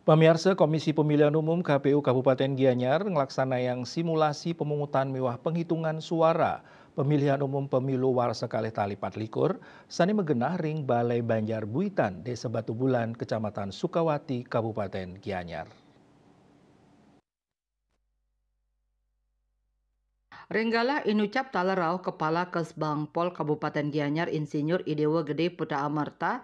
Pemirsa Komisi Pemilihan Umum KPU Kabupaten Gianyar melaksanakan simulasi pemungutan mewah penghitungan suara pemilihan umum pemilu warsekali talipat likur sani megenah ring Balai Banjar Buitan Desa Batu Bulan Kecamatan Sukawati Kabupaten Gianyar. Renggalah Inucap Talerau, Kepala Kesbangpol Kabupaten Gianyar Insinyur Idewa Gede Putra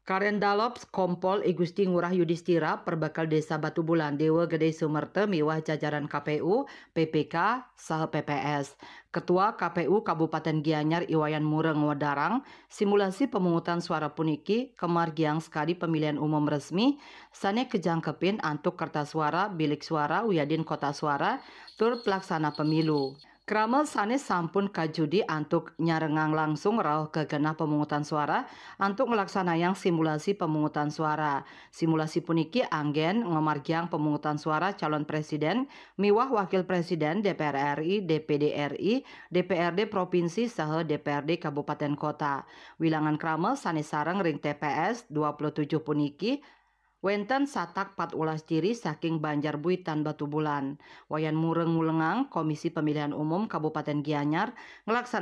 karen Dalops Kompol Igusti Ngurah Yudhistira, Perbakal Desa Batu Bulan Dewa Gede Sumerte, Miwah Jajaran KPU, PPK, Sah PPS. Ketua KPU Kabupaten Gianyar Iwayan Mureng Wadarang, simulasi pemungutan suara puniki kemar Giang Sekali pemilihan umum resmi, sane kejangkepin antuk kertas suara, bilik suara, Uyadin Kota Suara, tur pelaksana pemilu. Kramel sane sampun kajudi antuk nyarengang langsung rauh kegenah pemungutan suara antuk yang simulasi pemungutan suara. Simulasi puniki anggen ngomargiang pemungutan suara calon presiden, miwah wakil presiden DPR RI, DPD RI, DPRD provinsi saha DPRD kabupaten kota. Wilangan Kramel sane sareng ring TPS 27 puniki Wenten satak pat ulas diri saking Banjar Buitan batu bulan. Wayan mureng mulengang Komisi Pemilihan Umum Kabupaten Gianyar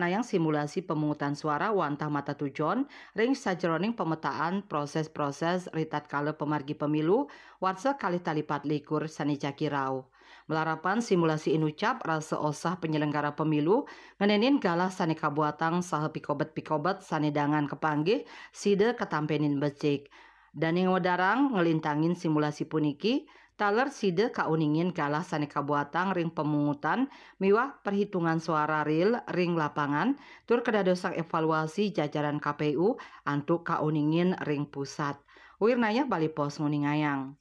yang simulasi pemungutan suara wantah mata tujuan ring sajeroning pemetaan proses-proses ritat kale pemargi pemilu warsa kali talipat likur sanijaki kirau. Melarapan simulasi inucap rasa osah penyelenggara pemilu ngenenin galah sani kabuatang sahe pikobet-pikobet sane dangan kepanggih sida ketampenin becik. Dan yang Wadarang ngelintangin simulasi puniki, Taler side kauningin kalah saneka buatang ring pemungutan, miwah perhitungan suara real ring lapangan, tur kedadosak evaluasi jajaran KPU antuk kauningin ring pusat. Wirnaya Bali Pos Nguningayang.